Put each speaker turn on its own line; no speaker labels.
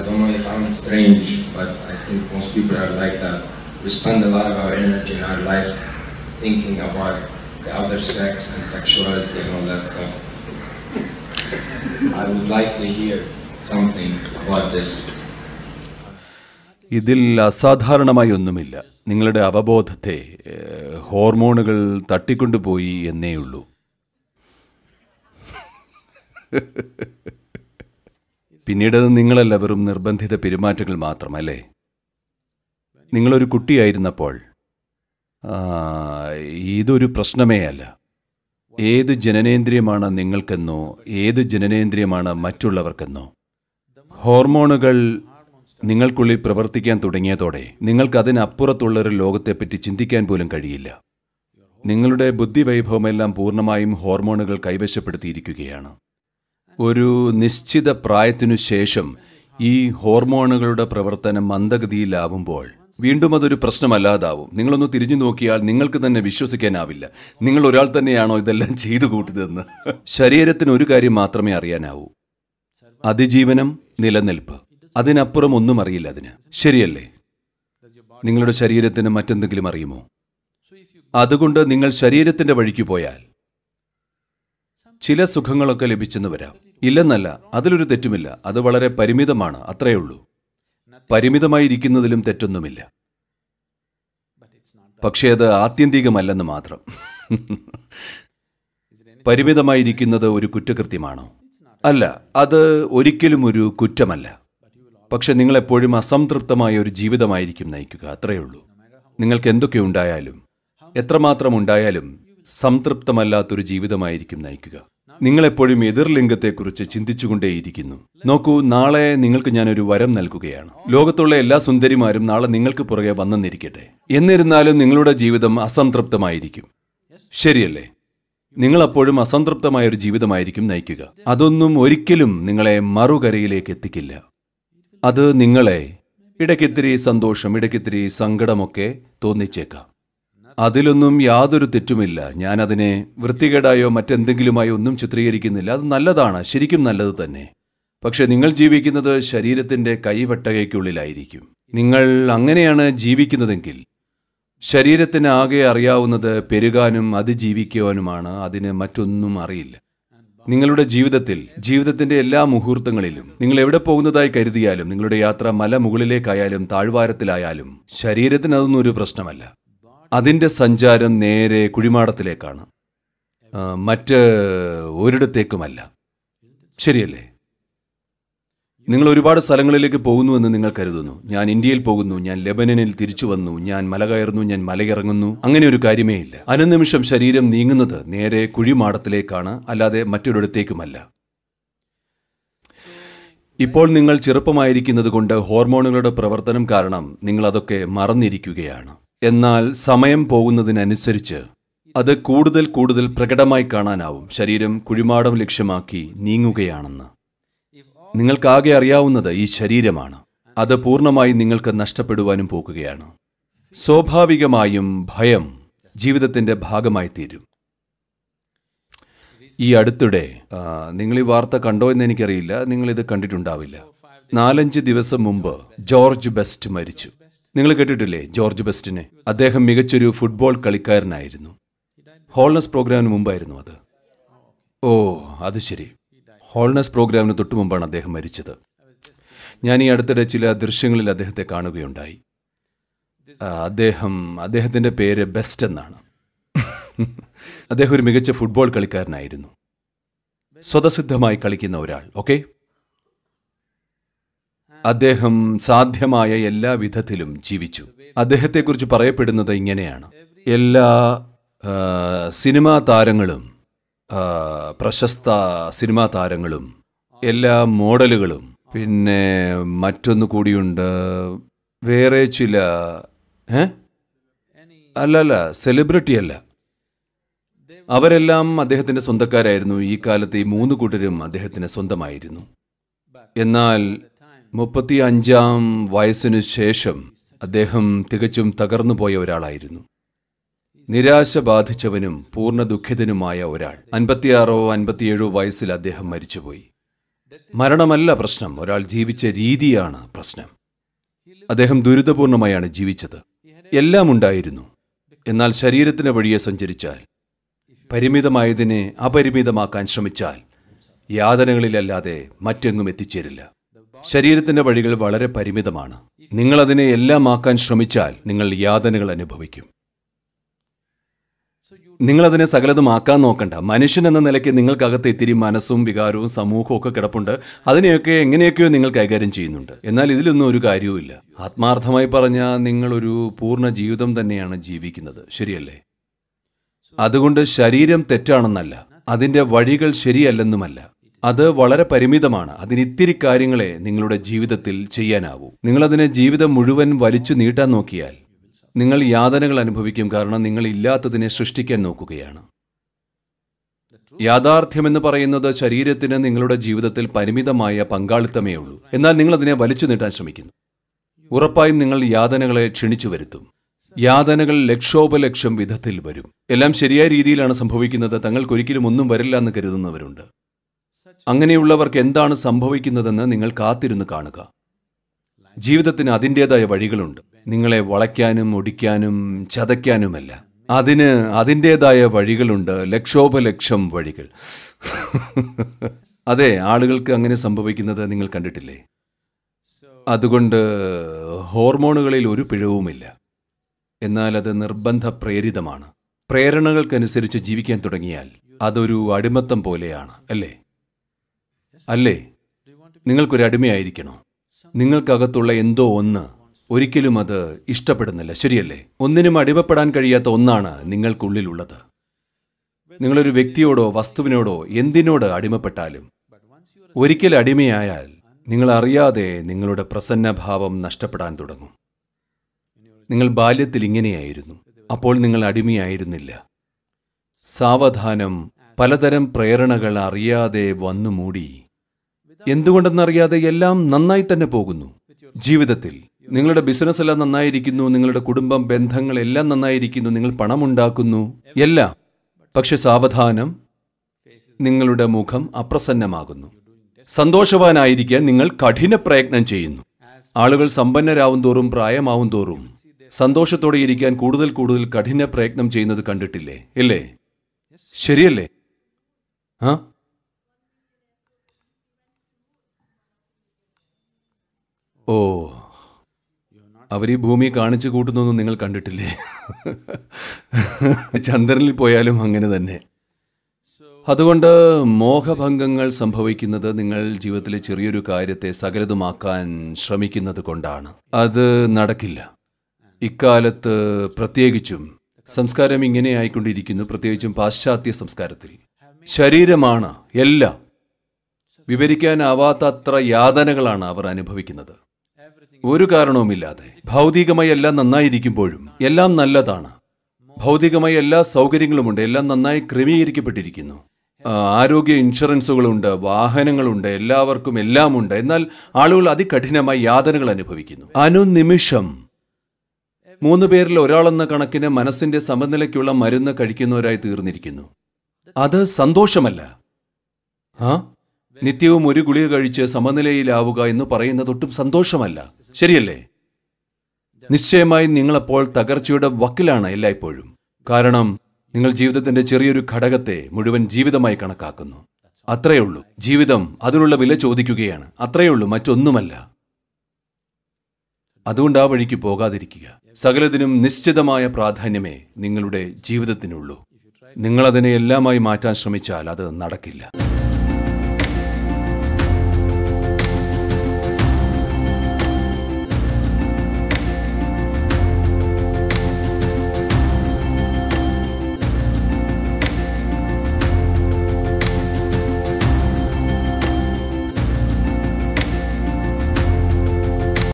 I don't know if I'm strange, but I think most people are like that. We spend a lot of our energy in our life thinking about the other sex and sexuality and all that stuff. I would like to hear something about this. ഇതിൽ അസാധാരണമായി ഒന്നുമില്ല നിങ്ങളുടെ അവബോധത്തെ ഹോർമോണുകൾ തട്ടിക്കൊണ്ടുപോയി എന്നേയുള്ളൂ പിന്നീട് നിങ്ങളല്ല വെറും നിർബന്ധിത പെരുമാറ്റങ്ങൾ മാത്രമല്ലേ നിങ്ങളൊരു കുട്ടിയായിരുന്നപ്പോൾ ഇതൊരു പ്രശ്നമേ അല്ല ഏത് ജനനേന്ദ്രിയമാണ് നിങ്ങൾക്കെന്നോ ഏത് ജനനേന്ദ്രിയമാണ് മറ്റുള്ളവർക്കെന്നോ ഹോർമോണുകൾ നിങ്ങൾക്കുള്ളിൽ പ്രവർത്തിക്കാൻ തുടങ്ങിയതോടെ നിങ്ങൾക്ക് അതിനപ്പുറത്തുള്ള ഒരു ലോകത്തെപ്പറ്റി ചിന്തിക്കാൻ പോലും കഴിയില്ല നിങ്ങളുടെ ബുദ്ധിവൈഭവമെല്ലാം പൂർണ്ണമായും ഹോർമോണുകൾ കൈവശപ്പെടുത്തിയിരിക്കുകയാണ് ഒരു നിശ്ചിത പ്രായത്തിനു ശേഷം ഈ ഹോർമോണുകളുടെ പ്രവർത്തനം മന്ദഗതിയിലാവുമ്പോൾ വീണ്ടും അതൊരു പ്രശ്നമല്ലാതാവും നിങ്ങളൊന്ന് തിരിഞ്ഞു നോക്കിയാൽ നിങ്ങൾക്ക് തന്നെ വിശ്വസിക്കാനാവില്ല നിങ്ങൾ ഒരാൾ തന്നെയാണോ ഇതെല്ലാം ചെയ്തു കൂട്ടിയതെന്ന് ശരീരത്തിന് ഒരു കാര്യം മാത്രമേ അറിയാനാവൂ അതിജീവനം നിലനിൽപ്പ് അതിനപ്പുറം ഒന്നും അറിയില്ല അതിന് ശരിയല്ലേ നിങ്ങളുടെ ശരീരത്തിന് മറ്റെന്തെങ്കിലും അറിയുമോ അതുകൊണ്ട് നിങ്ങൾ ശരീരത്തിന്റെ വഴിക്ക് പോയാൽ ചില സുഖങ്ങളൊക്കെ ലഭിച്ചെന്ന് വരാം ഇല്ലെന്നല്ല അതിലൊരു തെറ്റുമില്ല അത് വളരെ പരിമിതമാണ് അത്രയേ ഉള്ളൂ പരിമിതമായിരിക്കുന്നതിലും തെറ്റൊന്നുമില്ല പക്ഷേ അത് ആത്യന്തികമല്ലെന്ന് മാത്രം പരിമിതമായിരിക്കുന്നത് ഒരു കുറ്റകൃത്യമാണോ അല്ല അത് ഒരിക്കലും ഒരു കുറ്റമല്ല പക്ഷെ നിങ്ങളെപ്പോഴും അസംതൃപ്തമായ ഒരു ജീവിതമായിരിക്കും നയിക്കുക അത്രയുള്ളൂ ഉള്ളൂ നിങ്ങൾക്ക് എന്തൊക്കെ ഉണ്ടായാലും എത്രമാത്രം ഉണ്ടായാലും സംതൃപ്തമല്ലാത്തൊരു ജീവിതമായിരിക്കും നയിക്കുക നിങ്ങളെപ്പോഴും എതിർലിംഗത്തെക്കുറിച്ച് ചിന്തിച്ചുകൊണ്ടേയിരിക്കുന്നു നോക്കൂ നാളെ നിങ്ങൾക്ക് ഞാനൊരു വരം നൽകുകയാണ് ലോകത്തുള്ള എല്ലാ സുന്ദരിമാരും നാളെ നിങ്ങൾക്ക് പുറകെ വന്നെന്നിരിക്കട്ടെ എന്നിരുന്നാലും നിങ്ങളുടെ ജീവിതം അസംതൃപ്തമായിരിക്കും ശരിയല്ലേ നിങ്ങൾ അപ്പോഴും അസംതൃപ്തമായ ഒരു ജീവിതമായിരിക്കും നയിക്കുക അതൊന്നും ഒരിക്കലും നിങ്ങളെ മറുകരയിലേക്ക് എത്തിക്കില്ല അത് നിങ്ങളെ ഇടയ്ക്കിത്തിരി സന്തോഷം ഇടയ്ക്കിത്തിരി സങ്കടമൊക്കെ തോന്നിച്ചേക്കാം അതിലൊന്നും യാതൊരു തെറ്റുമില്ല ഞാനതിനെ വൃത്തികേടായോ മറ്റെന്തെങ്കിലുമായോ ഒന്നും ചിത്രീകരിക്കുന്നില്ല അത് നല്ലതാണ് ശരിക്കും നല്ലത് തന്നെ പക്ഷെ നിങ്ങൾ ജീവിക്കുന്നത് ശരീരത്തിൻ്റെ കൈവട്ടകയ്ക്കുള്ളിലായിരിക്കും നിങ്ങൾ അങ്ങനെയാണ് ജീവിക്കുന്നതെങ്കിൽ ശരീരത്തിന് ആകെ അറിയാവുന്നത് പെരുകാനും അതിജീവിക്കുവാനുമാണ് അതിന് മറ്റൊന്നും അറിയില്ല നിങ്ങളുടെ ജീവിതത്തിൽ ജീവിതത്തിന്റെ എല്ലാ മുഹൂർത്തങ്ങളിലും നിങ്ങൾ എവിടെ പോകുന്നതായി കരുതിയാലും നിങ്ങളുടെ യാത്ര മല മുകളിലേക്കായാലും താഴ്വാരത്തിലായാലും ശരീരത്തിന് അതൊന്നും ഒരു പ്രശ്നമല്ല അതിൻ്റെ സഞ്ചാരം നേരെ കുഴിമാടത്തിലേക്കാണ് മറ്റ് ഒരിടത്തേക്കുമല്ല ശരിയല്ലേ നിങ്ങൾ ഒരുപാട് സ്ഥലങ്ങളിലേക്ക് പോകുന്നുവെന്ന് നിങ്ങൾ കരുതുന്നു ഞാൻ ഇന്ത്യയിൽ പോകുന്നു ഞാൻ ലെബനനിൽ തിരിച്ചു വന്നു ഞാൻ മല കയറുന്നു ഞാൻ മലയിറങ്ങുന്നു അങ്ങനെ ഒരു കാര്യമേ ഇല്ല അനുനിമിഷം ശരീരം നീങ്ങുന്നത് നേരെ കുഴിമാടത്തിലേക്കാണ് അല്ലാതെ മറ്റൊരിടത്തേക്കുമല്ല ഇപ്പോൾ നിങ്ങൾ ചെറുപ്പമായിരിക്കുന്നത് കൊണ്ട് ഹോർമോണുകളുടെ പ്രവർത്തനം കാരണം നിങ്ങൾ അതൊക്കെ മറന്നിരിക്കുകയാണ് എന്നാൽ സമയം പോകുന്നതിനനുസരിച്ച് അത് കൂടുതൽ കൂടുതൽ പ്രകടമായി കാണാനാവും ശരീരം കുഴിമാടം ലക്ഷ്യമാക്കി നീങ്ങുകയാണെന്ന് നിങ്ങൾക്കാകെ അറിയാവുന്നത് ഈ ശരീരമാണ് അത് പൂർണ്ണമായി നിങ്ങൾക്ക് നഷ്ടപ്പെടുവാനും പോകുകയാണ് സ്വാഭാവികമായും ഭയം ജീവിതത്തിൻ്റെ ഭാഗമായി തീരും ഈ അടുത്തിടെ നിങ്ങൾ ഈ വാർത്ത കണ്ടോ എന്ന് എനിക്കറിയില്ല നിങ്ങളിത് കണ്ടിട്ടുണ്ടാവില്ല നാലഞ്ച് ദിവസം മുമ്പ് ജോർജ് ബെസ്റ്റ് മരിച്ചു നിങ്ങൾ കേട്ടിട്ടില്ലേ ജോർജ് ബെസ്റ്റിനെ അദ്ദേഹം മികച്ചൊരു ഫുട്ബോൾ കളിക്കാരനായിരുന്നു ഹോൾനസ് പ്രോഗ്രാമിന് മുമ്പായിരുന്നു അത് ഓ അത് ശരി ഹോൾനസ് പ്രോഗ്രാമിന് തൊട്ടു മുമ്പാണ് അദ്ദേഹം മരിച്ചത് ഞാൻ ഈ അടുത്തിടെ ചില ദൃശ്യങ്ങളിൽ അദ്ദേഹത്തെ കാണുകയുണ്ടായി അദ്ദേഹം അദ്ദേഹത്തിൻ്റെ പേര് ബെസ്റ്റ് എന്നാണ് അദ്ദേഹം ഒരു മികച്ച ഫുട്ബോൾ കളിക്കാരനായിരുന്നു സ്വതസിദ്ധമായി കളിക്കുന്ന ഒരാൾ ഓക്കെ അദ്ദേഹം സാധ്യമായ എല്ലാ വിധത്തിലും ജീവിച്ചു അദ്ദേഹത്തെക്കുറിച്ച് പറയപ്പെടുന്നത് ഇങ്ങനെയാണ് എല്ലാ സിനിമാ താരങ്ങളും പ്രശസ്ത സിനിമാ താരങ്ങളും എല്ലാ മോഡലുകളും പിന്നെ മറ്റൊന്നു കൂടിയുണ്ട് വേറെ ചില ഏ അല്ലല്ല സെലിബ്രിറ്റി അല്ല അവരെല്ലാം അദ്ദേഹത്തിൻ്റെ സ്വന്തക്കാരായിരുന്നു ഈ കാലത്ത് ഈ മൂന്ന് കൂട്ടരും അദ്ദേഹത്തിന് സ്വന്തമായിരുന്നു എന്നാൽ മുപ്പത്തി അഞ്ചാം വയസ്സിനു ശേഷം അദ്ദേഹം തികച്ചും പോയ ഒരാളായിരുന്നു നിരാശ ബാധിച്ചവനും പൂർണ്ണ ദുഃഖിതനുമായ ഒരാൾ അൻപത്തിയാറോ അൻപത്തിയേഴോ വയസ്സിൽ അദ്ദേഹം മരിച്ചുപോയി മരണമല്ല പ്രശ്നം ഒരാൾ ജീവിച്ച രീതിയാണ് പ്രശ്നം അദ്ദേഹം ദുരിതപൂർണമായാണ് ജീവിച്ചത് എല്ലാം ഉണ്ടായിരുന്നു എന്നാൽ ശരീരത്തിന് വഴിയെ സഞ്ചരിച്ചാൽ പരിമിതമായതിനെ അപരിമിതമാക്കാൻ ശ്രമിച്ചാൽ യാതനകളിലല്ലാതെ മറ്റെങ്ങും എത്തിച്ചേരില്ല ശരീരത്തിന്റെ വഴികൾ വളരെ പരിമിതമാണ് നിങ്ങൾ അതിനെ എല്ലാമാക്കാൻ ശ്രമിച്ചാൽ നിങ്ങൾ യാതനകൾ അനുഭവിക്കും നിങ്ങൾ അതിനെ സകലതുമാക്കാൻ നോക്കണ്ട മനുഷ്യൻ എന്ന നിലയ്ക്ക് നിങ്ങൾക്കകത്ത് ഇത്തിരി മനസ്സും വികാരവും സമൂഹവും ഒക്കെ കിടപ്പുണ്ട് അതിനെയൊക്കെ എങ്ങനെയൊക്കെയോ നിങ്ങൾ കൈകാര്യം ചെയ്യുന്നുണ്ട് എന്നാൽ ഇതിലൊന്നും ഒരു കാര്യവുമില്ല ആത്മാർത്ഥമായി പറഞ്ഞാൽ നിങ്ങളൊരു പൂർണ്ണ ജീവിതം തന്നെയാണ് ജീവിക്കുന്നത് ശരിയല്ലേ അതുകൊണ്ട് ശരീരം തെറ്റാണെന്നല്ല അതിൻ്റെ വഴികൾ ശരിയല്ലെന്നുമല്ല അത് വളരെ പരിമിതമാണ് അതിന് ഇത്തിരി കാര്യങ്ങളെ നിങ്ങളുടെ ജീവിതത്തിൽ ചെയ്യാനാവൂ നിങ്ങളതിനെ ജീവിതം മുഴുവൻ വലിച്ചു നീട്ടാൻ നോക്കിയാൽ നിങ്ങൾ യാതനകൾ അനുഭവിക്കും കാരണം നിങ്ങൾ ഇല്ലാത്തതിനെ സൃഷ്ടിക്കാൻ നോക്കുകയാണ് യാഥാർത്ഥ്യമെന്ന് പറയുന്നത് ശരീരത്തിന് നിങ്ങളുടെ ജീവിതത്തിൽ പരിമിതമായ പങ്കാളിത്തമേ ഉള്ളൂ എന്നാൽ നിങ്ങൾ അതിനെ വലിച്ചു നീട്ടാൻ ശ്രമിക്കുന്നു ഉറപ്പായും നിങ്ങൾ യാതനകളെ ക്ഷണിച്ചു വരുത്തും യാതനകൾ ലക്ഷോപലക്ഷം വിധത്തിൽ വരും എല്ലാം ശരിയായ രീതിയിലാണ് സംഭവിക്കുന്നത് തങ്ങൾക്കൊരിക്കലും ഒന്നും വരില്ല എന്ന് കരുതുന്നവരുണ്ട് അങ്ങനെയുള്ളവർക്ക് എന്താണ് സംഭവിക്കുന്നതെന്ന് നിങ്ങൾ കാത്തിരുന്ന് കാണുക ജീവിതത്തിന് അതിൻ്റെതായ വഴികളുണ്ട് നിങ്ങളെ വളയ്ക്കാനും ഒടിക്കാനും ചതയ്ക്കാനുമല്ല അതിന് അതിൻ്റെതായ വഴികളുണ്ട് ലക്ഷോപലക്ഷം വഴികൾ അതെ ആളുകൾക്ക് അങ്ങനെ സംഭവിക്കുന്നത് നിങ്ങൾ കണ്ടിട്ടില്ലേ അതുകൊണ്ട് ഹോർമോണുകളിൽ ഒരു പിഴവുമില്ല എന്നാൽ അത് നിർബന്ധ പ്രേരിതമാണ് പ്രേരണകൾക്കനുസരിച്ച് ജീവിക്കാൻ തുടങ്ങിയാൽ അതൊരു അടിമത്തം പോലെയാണ് അല്ലേ അല്ലേ നിങ്ങൾക്കൊരു അടിമയായിരിക്കണോ നിങ്ങൾക്കകത്തുള്ള എന്തോ ഒന്ന് ഒരിക്കലും അത് ഇഷ്ടപ്പെടുന്നില്ല ശരിയല്ലേ ഒന്നിനും അടിമപ്പെടാൻ കഴിയാത്ത ഒന്നാണ് നിങ്ങൾക്കുള്ളിലുള്ളത് നിങ്ങളൊരു വ്യക്തിയോടോ വസ്തുവിനോടോ എന്തിനോട് അടിമപ്പെട്ടാലും ഒരിക്കൽ അടിമയായാൽ നിങ്ങൾ അറിയാതെ നിങ്ങളുടെ പ്രസന്നഭാവം നഷ്ടപ്പെടാൻ തുടങ്ങും നിങ്ങൾ ബാല്യത്തിൽ ഇങ്ങനെയായിരുന്നു അപ്പോൾ നിങ്ങൾ അടിമയായിരുന്നില്ല സാവധാനം പലതരം പ്രേരണകൾ അറിയാതെ വന്നു മൂടി എന്തുകൊണ്ടെന്നറിയാതെ എല്ലാം നന്നായി തന്നെ പോകുന്നു ജീവിതത്തിൽ നിങ്ങളുടെ ബിസിനസ് എല്ലാം നന്നായിരിക്കുന്നു നിങ്ങളുടെ കുടുംബം ബന്ധങ്ങൾ എല്ലാം നന്നായിരിക്കുന്നു നിങ്ങൾ പണമുണ്ടാക്കുന്നു എല്ലാം പക്ഷെ സാവധാനം നിങ്ങളുടെ മുഖം അപ്രസന്നമാകുന്നു സന്തോഷവാനായിരിക്കാൻ നിങ്ങൾ കഠിന പ്രയത്നം ചെയ്യുന്നു ആളുകൾ സമ്പന്നരാവും തോറും പ്രായമാവും തോറും സന്തോഷത്തോടെ ഇരിക്കാൻ കൂടുതൽ കൂടുതൽ കഠിന പ്രയത്നം ചെയ്യുന്നത് കണ്ടിട്ടില്ലേ ഇല്ലേ ശരിയല്ലേ ആ ഓ അവർ ഈ ഭൂമി കാണിച്ചു കൂട്ടുന്നൊന്നും നിങ്ങൾ കണ്ടിട്ടില്ലേ ചന്ദ്രനിൽ പോയാലും അങ്ങനെ തന്നെ അതുകൊണ്ട് മോഹഭംഗങ്ങൾ സംഭവിക്കുന്നത് നിങ്ങൾ ജീവിതത്തിലെ ചെറിയൊരു കാര്യത്തെ സകലതുമാക്കാൻ ശ്രമിക്കുന്നത് കൊണ്ടാണ് അത് നടക്കില്ല ഇക്കാലത്ത് പ്രത്യേകിച്ചും സംസ്കാരം ഇങ്ങനെ ആയിക്കൊണ്ടിരിക്കുന്നു പ്രത്യേകിച്ചും പാശ്ചാത്യ സംസ്കാരത്തിൽ ശരീരമാണ് എല്ലാം വിവരിക്കാനാവാത്തത്ര യാതനകളാണ് അവർ അനുഭവിക്കുന്നത് ഒരു കാരണവുമില്ലാതെ ഭൗതികമായി എല്ലാം നന്നായിരിക്കുമ്പോഴും എല്ലാം നല്ലതാണ് ഭൗതികമായി എല്ലാ സൗകര്യങ്ങളുമുണ്ട് എല്ലാം നന്നായി ക്രമീകരിക്കപ്പെട്ടിരിക്കുന്നു ആരോഗ്യ ഇൻഷുറൻസുകളുണ്ട് വാഹനങ്ങളുണ്ട് എല്ലാവർക്കും എല്ലാമുണ്ട് എന്നാൽ ആളുകൾ അതികഠിനമായി യാതനകൾ അനുഭവിക്കുന്നു അനുനിമിഷം മൂന്ന് പേരിൽ ഒരാളെന്ന കണക്കിന് മനസ്സിന്റെ സമനിലയ്ക്കുള്ള മരുന്ന് കഴിക്കുന്നവരായി തീർന്നിരിക്കുന്നു അത് സന്തോഷമല്ല ആ നിത്യവും ഒരു ഗുളിക കഴിച്ച് സമനിലയിലാവുക എന്ന് പറയുന്നത് ഒട്ടും സന്തോഷമല്ല ശരിയല്ലേ നിശ്ചയമായും നിങ്ങളപ്പോൾ തകർച്ചയുടെ വക്കിലാണ് എല്ലായ്പ്പോഴും കാരണം നിങ്ങൾ ജീവിതത്തിന്റെ ചെറിയൊരു ഘടകത്തെ മുഴുവൻ ജീവിതമായി കണക്കാക്കുന്നു അത്രയേ ഉള്ളൂ ജീവിതം അതിനുള്ള വില ചോദിക്കുകയാണ് അത്രയേ ഉള്ളൂ മറ്റൊന്നുമല്ല അതുകൊണ്ട് ആ വഴിക്ക് പോകാതിരിക്കുക സകലതിനും നിശ്ചിതമായ പ്രാധാന്യമേ നിങ്ങളുടെ ജീവിതത്തിനുള്ളൂ നിങ്ങളതിനെ എല്ലാമായി മാറ്റാൻ ശ്രമിച്ചാൽ അത് നടക്കില്ല